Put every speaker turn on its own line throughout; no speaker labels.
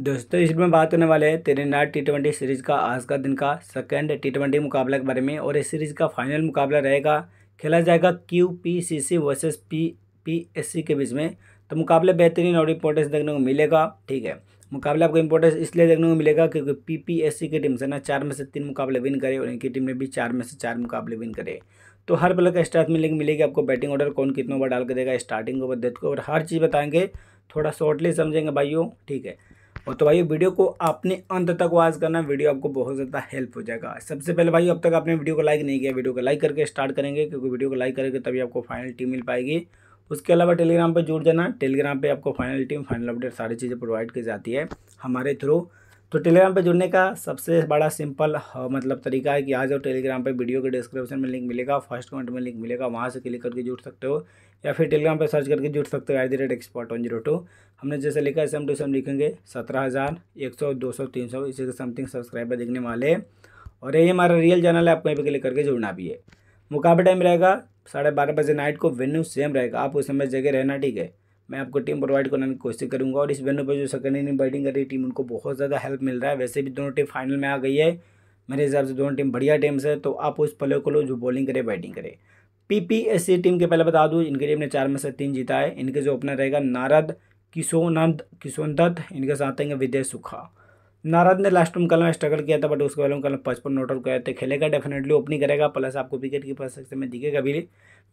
दोस्तों इस में बात होने वाले हैं तेरेनाड टी ट्वेंटी सीरीज़ का आज का दिन का सेकेंड टी ट्वेंटी मुकाबले के बारे में और इस सीरीज़ का फाइनल मुकाबला रहेगा खेला जाएगा Q P C C versus P P S C के बीच में तो मुकाबले बेहतरीन और इम्पोर्टेंस देखने को मिलेगा ठीक है मुकाबला आपको इम्पोर्टेंस इसलिए देखने को मिलेगा क्योंकि पी पी एस सी की टीम से ना चार में से तीन मुकाबले विन करे और इनकी टीम ने भी चार में से चार मुकाबले विन करे तो हर प्लेयर का स्टार्ट मिलेगी मिलेगी आपको बैटिंग ऑर्डर कौन कितना ओवर डाल के देगा स्टार्टिंग ओवर देखो को और हर चीज़ बताएंगे थोड़ा शॉर्टली समझेंगे भाइयों ठीक है और तो भाई वीडियो को आपने अंत तक वॉच करना वीडियो आपको बहुत ज़्यादा हेल्प हो जाएगा सबसे पहले भाई अब तक आपने वीडियो को लाइक नहीं किया वीडियो को लाइक करके स्टार्ट करेंगे क्योंकि वीडियो को लाइक करेंगे तभी आपको फाइनल टीम मिल पाएगी उसके अलावा टेलीग्राम पर जुड़ जाना टेलीग्राम पर आपको फाइनल टीम फाइनल अपडेट सारी चीज़ें प्रोवाइड की जाती है हमारे थ्रू तो टेलीग्राम पे जुड़ने का सबसे बड़ा सिंपल मतलब तरीका है कि आ जाओ टेलीग्राम पे वीडियो के डिस्क्रिप्शन में लिंक मिलेगा फर्स्ट कमेंट में लिंक मिलेगा वहाँ से क्लिक करके जुड़ सकते हो या फिर टेलीग्राम पे सर्च करके जुड़ सकते हो at the rate expert one zero two हमने जैसे लिखा सेम टू सेम लिखेंगे सत्रह हज़ार एक सौ दो सौ तीन सौ इसी के समथिंग सब्सक्राइबर देखने वाले और यही हमारा रियल चैनल है आप कहीं पर क्लिक करके जुड़ना भी है मुकाबला टाइम रहेगा साढ़े बारह बजे नाइट को वेन्यू सेम रहेगा आप उस समय जगह रहना ठीक है मैं आपको टीम प्रोवाइड करने की कोशिश करूंगा और इस बैनर पर जो सेकंड इनिंग बैटिंग कर रही टीम उनको बहुत ज़्यादा हेल्प मिल रहा है वैसे भी दोनों टीम फाइनल में आ गई है मेरे हिसाब से दोनों टीम बढ़िया टीम से तो आप उस प्लेयर को लो जो बॉलिंग करे बैटिंग करे सी टीम के पहले बता दूँ इनकी टीम ने चार में से तीन जीता है इनके जो ओपनर रहेगा नारद किशोनंद किशोन दत्त इनके साथ आएंगे विदेश सुखा नाराज ने लास्ट में कल स्ट्रगल किया था बट उसके बाद कल पचपन नोट आउट कराए थे खेलेगा डेफिनेटली ओपनिंग करेगा प्लस आपको विकेट कीपर सेक्शन में दिखेगा भी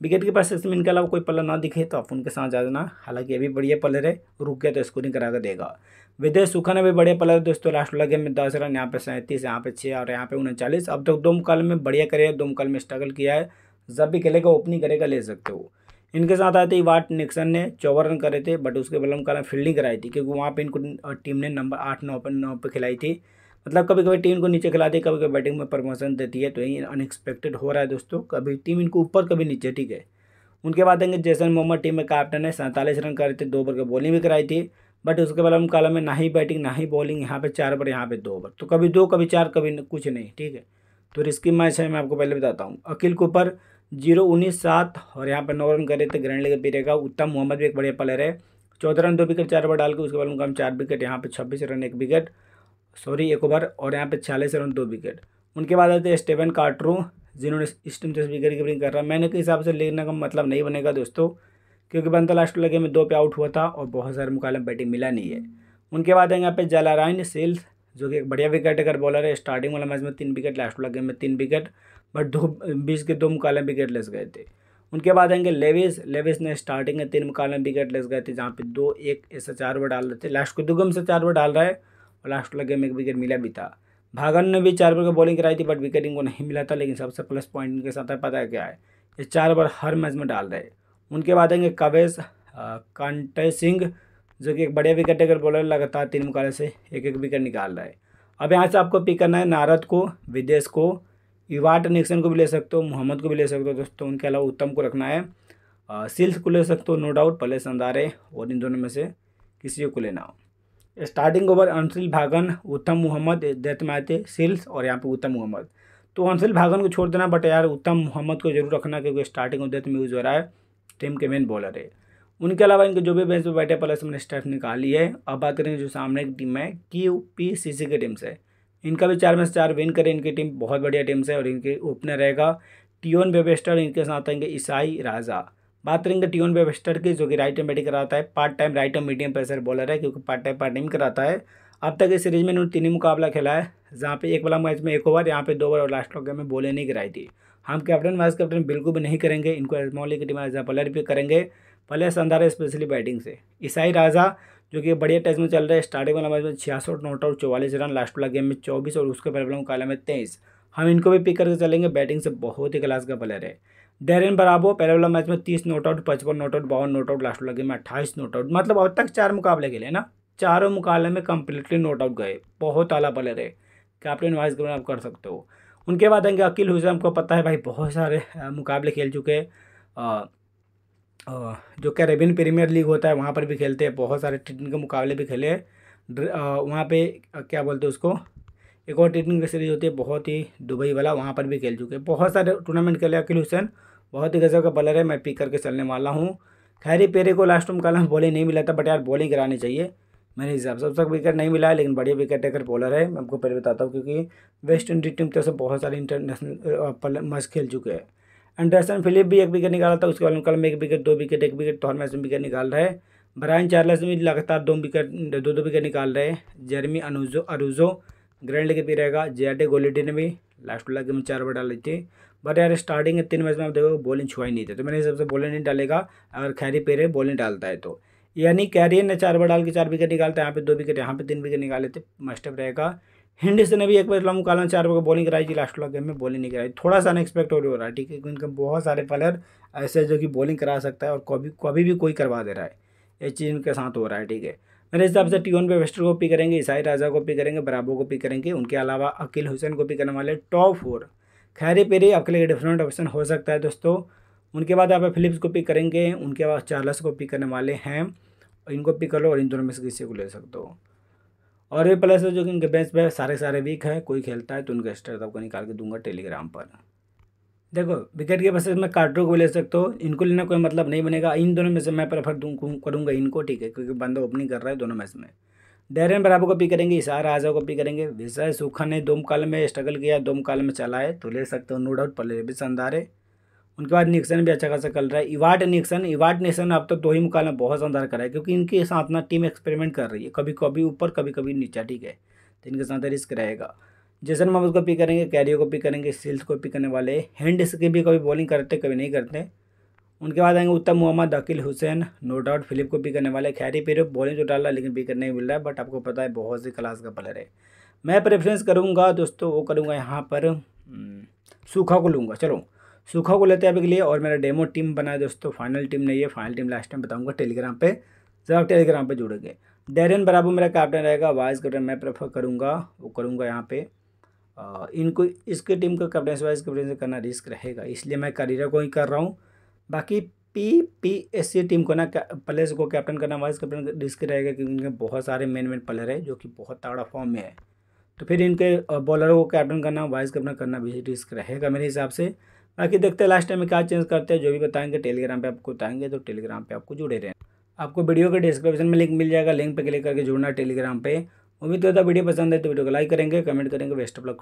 विकेट कीपर सेक्शन में इनके अलावा कोई पल्ला ना दिखे तो आप उनके साथ जा देना हालांकि ये भी बढ़िया पलर है रुक गया तो स्कोरिंग करा कर देगा विदय सुखा ने भी बढ़िया पलर दोस्तों लास्ट वाला गेम में दस रन यहाँ पे सैंतीस यहाँ पे छः और यहाँ पे उनचालीस अब तक दोमकाल में बढ़िया करे मुकाल में स्ट्रगल किया है जब भी खेलेगा ओपनिंग करेगा ले सकते हो इनके साथ आए थे वाट निक्सन ने चौवन रन करे थे बट उसके बल्लम कारण फील्डिंग कराई थी क्योंकि वहाँ पर इनको टीम ने नंबर आठ नौ पर नौ पर खिलाई थी मतलब कभी कभी टीम को नीचे खिलाती है कभी कभी बैटिंग में प्रमोशन देती है तो यही अनएक्सपेक्टेड हो रहा है दोस्तों कभी टीम इनको ऊपर कभी नीचे ठीक है उनके बाद आएंगे जैसन मोहम्मद टीम में कैप्टन है सैंतालीस रन करे थे दो ओवर की बॉलिंग भी कराई थी बट उसके बाद हम में ना ही बैटिंग ना ही बॉलिंग यहाँ पे चार ओवर यहाँ पे दो ओवर तो कभी दो कभी चार कभी कुछ नहीं ठीक है तो रिस्की मैच है मैं आपको पहले बताता हूँ अखिल के ऊपर जीरो उन्नीस सात और यहाँ पर नौ रन करे तो ग्रैंड लीग पीरियड का उत्तम मोहम्मद भी एक बढ़िया प्लेयर है चौदह रन दो विकेट चार ओवर डाल के उसके बाद उनका हम चार विकेट यहाँ पे छब्बीस रन एक विकेट सॉरी एक ओवर और यहाँ पे छियालीस रन दो विकेट उनके बाद आते हैं स्टेवन कार्ट्रो जिन्होंने इस टीम से विकेट कीपिंग कर रहा मैंने के हिसाब से लेने का मतलब नहीं बनेगा दोस्तों क्योंकि बनता लास्ट लगे में दो पे आउट हुआ था और बहुत सारे मुकाबले बैटिंग मिला नहीं है उनके बाद है यहाँ पे जलारायन सेल्स जो कि एक बढ़िया विकेट अगर बॉलर है स्टार्टिंग वाला मैच में तीन विकेट लास्ट वाला गेम में तीन विकेट बट दो बीस के दो मुकाले विकेट लेस गए थे उनके बाद आएंगे लेविस लेविस ने स्टार्टिंग में तीन मुकाले विकेट लेस गए थे जहाँ पे दो एक ऐसा चार ओवर डाल रहे थे लास्ट को दो गेम से चार ओवर डाल रहा है और लास्ट वाला गेम एक विकेट मिला भी था भागन ने भी चार ओवर की बॉलिंग कराई थी बट विकेट इनको नहीं मिला था लेकिन सबसे प्लस पॉइंट इनके साथ है पता है क्या है ये चार ओवर हर मैच में डाल रहे उनके बाद आएंगे कवेश कांटे सिंह जो कि एक बड़े विकेट टेकर बॉलर लगातार तीन मुकाबले से एक एक विकेट निकाल रहा है अब यहाँ से आपको पिक करना है नारद को विदेश को युवाट निक्सन को भी ले सकते हो मोहम्मद को भी ले सकते हो दोस्तों उनके अलावा उत्तम को रखना है सिल्स को ले सकते हो नो डाउट पले संदारे और इन दोनों में से किसी को लेना हो स्टार्टिंग ओवर अंशिल भागन उत्तम मोहम्मद दैत माते सिल्स और यहाँ पे उत्तम मोहम्मद तो अंशिल भागन को छोड़ देना बट यार उत्तम मोहम्मद को जरूर रखना क्योंकि स्टार्टिंग और दैत में यूज़ हो रहा है टीम के मेन बॉलर है उनके अलावा इनके जो भी बेंच पर बैठे प्लस हमने स्टेफ निकाली है अब बात करेंगे जो सामने की टीम है क्यू पी सी सी की टीम से इनका भी चार में से चार विन करें इनकी टीम बहुत बढ़िया टीम से और इनके ओपनर रहेगा टीओन बेबेस्टर इनके साथ आएंगे ईसाई राजा बात करेंगे टीओन बेबेस्टर की जो कि राइट एंड बैटिंग कराता है पार्ट टाइम राइट एंड मीडियम प्रेसर बॉलर है क्योंकि पार्ट टाइम पार्ट टाइम कराता है अब तक इस सीरीज में इन्होंने तीन ही मुकाबला खेला है जहाँ पे एक वाला मैच में एक ओवर यहाँ पे दो ओवर और लास्ट गेम में बोले नहीं कराई थी हम कैप्टन वाइस कैप्टन बिल्कुल भी नहीं करेंगे इनको एजमोली की टीम एज बॉलर भी करेंगे पहले है स्पेशली बैटिंग से ईसाई राजा जो कि बढ़िया टेस्ट में चल रहा है स्टार्टिंग वाला मैच में छियासठ नॉट आउट चौवालीस रन लास्ट वाला गेम में चौबीस और उसके पहले वाला मुकाबला में तेईस हम इनको भी पिक करके चलेंगे बैटिंग से बहुत ही क्लास का प्लेयर है डेरिन बराबो पहले वाला मैच में तीस नोट आउट पचपन नोट आउट बावन नोट आउट लास्ट वाला गेम में अट्ठाईस नोट आउट मतलब अब तक चार मुकाबले खेले ना चारों मुकाबले में कंप्लीटली नोट आउट गए बहुत आला प्लेयर है कैप्टन वाइस कैप्टन आप कर सकते हो उनके बाद आएंगे अकील हुसैन को पता है भाई बहुत सारे मुकाबले खेल चुके हैं जो कैरेबियन प्रीमियर लीग होता है वहाँ पर भी खेलते हैं बहुत सारे टी के मुकाबले भी खेले वहाँ पे क्या बोलते हैं उसको एक और टी की सीरीज होती है बहुत ही दुबई वाला वहाँ पर भी खेल चुके हैं बहुत सारे टूर्नामेंट खेले अखिल हुसैन बहुत ही गजब का बॉलर है मैं पिक करके चलने वाला हूँ खैरी पेरे को लास्ट में कल बॉलिंग नहीं मिला था बट यार बॉलिंग करानी चाहिए मेरे हिसाब से अब तक विकेट नहीं मिला है लेकिन बढ़िया विकेट टेकर बॉलर है मैं आपको पहले बताता हूँ क्योंकि वेस्ट इंडीज टीम तरफ से बहुत सारे इंटरनेशनल मैच खेल चुके हैं एंडरसन फिलिप भी एक विकेट निकाला था उसके बाद कलम एक विकेट दो विकेट एक विकेट थॉर्मस विकेट निकाल रहे हैं ब्रायन चार्लस भी लगातार दो विकेट दो दो विकेट निकाल रहे हैं जर्मी अनुजो अरूजो ग्रैंड लीग भी रहेगा जेडे गोलिडी ने भी लास्ट लगे में चार बार दी थी बट यार स्टार्टिंग तीन मैच में आप देखो बॉलिंग छुआ ही नहीं थे तो मेरे हिसाब से बॉलिंग नहीं डालेगा अगर खैरी पेरे बॉलिंग डालता है तो यानी कैरियर ने चार बार डाल के चार विकेट निकालता है यहाँ पे दो विकेट यहाँ पे तीन विकेट निकाले थे मस्टअप रहेगा हिंडिस ने भी एक बार लॉन्ग कॉलम चार को बॉलिंग कराई थी लास्ट वाला गेम में बॉलिंग नहीं कराई थोड़ा सा अनएक्सपेक्ट हो रहा है ठीक है क्योंकि बहुत सारे प्लेयर ऐसे जो कि बॉलिंग करा सकता है और कभी कभी भी कोई करवा दे रहा है ये चीज़ उनके साथ हो रहा है ठीक है मेरे हिसाब से टी वन पे वेस्टर को पी करेंगे ईसाई राजा को पी करेंगे बराबो को पिक करेंगे उनके अलावा अकील हुसैन को पी करने वाले टॉप फोर खैरी पेरी अकेले के डिफरेंट ऑप्शन हो सकता है दोस्तों उनके बाद आप फिलिप्स को पिक करेंगे उनके बाद चार्लस को पिक करने वाले हैं इनको पिक कर लो और इन दोनों में से किसी को ले सकते हो और ये प्लस जो कि इनके बेंच पे सारे सारे वीक हैं कोई खेलता है तो उनका स्टार्ट आपको निकाल के दूंगा टेलीग्राम पर देखो विकेट के बसेस में कार्टरो को ले सकते हो इनको लेना कोई मतलब नहीं बनेगा इन दोनों में से मैं प्रेफर दूँ करूँगा इनको ठीक है क्योंकि बंदा ओपनिंग कर रहा है दोनों मैच में डेरन बराबर को पी करेंगे इशार आजा को पी करेंगे विजय सुखा ने दोम काल में स्ट्रगल किया दोम काल में चला है तो ले सकते हो नो डाउट प्लेयर भी शानदार है उनके बाद निक्सन भी अच्छा खासा कर रहा है इवाट निक्सन इवाट निक्सन अब तो दो ही मुकाबला बहुत शानदार रहा है क्योंकि इनके साथ ना टीम एक्सपेरिमेंट कर रही है कभी कभी ऊपर कभी कभी नीचा ठीक है तो इनके साथ रिस्क रहेगा जैसन मोहम्मद को पिक करेंगे कैरियो को पिक करेंगे सिल्स को पिक करने वाले हैंड्स की भी कभी बॉलिंग करते कभी नहीं करते उनके बाद आएंगे उत्तम Mohammad Akeal Hosein no doubt Philip को पिक करने वाले खैरी पेरो बॉलिंग तो डाल रहा लेकिन पिक करने नहीं मिल रहा है बट आपको पता है बहुत सी क्लास का प्लेयर है मैं प्रेफरेंस करूँगा दोस्तों वो करूँगा यहाँ पर हम्म, सूखा को लूँगा चलो सूखा को लेते हैं अभी के लिए और मेरा डेमो टीम बना है दोस्तों फाइनल टीम नहीं है फाइनल टीम लास्ट टाइम बताऊँगा टेलीग्राम पर जब आप टेलीग्राम पर जुड़ेंगे डेरन बराबर मेरा कैप्टन रहेगा वाइस कैप्टन मैं प्रेफर करूँगा वो करूँगा यहाँ पे आ, इनको इसके टीम को कैप्टन वाइस कैप्टन से करना रिस्क रहेगा इसलिए मैं करियर को ही कर रहा हूँ बाकी P P S C team को ना प्लेयर्स को कैप्टन करना वाइस कैप्टन रिस्क रहेगा क्योंकि इनके बहुत सारे मेन मेन प्लेयर है जो कि बहुत तगड़ा फॉर्म में है तो फिर इनके बॉलरों को कैप्टन करना वाइस कैप्टन करना भी रिस्क रहेगा मेरे हिसाब से बाकी देखते हैं लास्ट टाइम क्या चेंज करते हैं जो भी बताएंगे टेलीग्राम पे आपको बताएंगे तो टेलीग्राम पे आपको जुड़े रहें आपको वीडियो के डिस्क्रिप्शन में लिंक मिल जाएगा लिंक पे क्लिक करके जुड़ना टेलीग्राम पे उम्मीद होता वीडियो पसंद है तो वीडियो को लाइक करेंगे कमेंट करेंगे बेस्ट ऑफ लक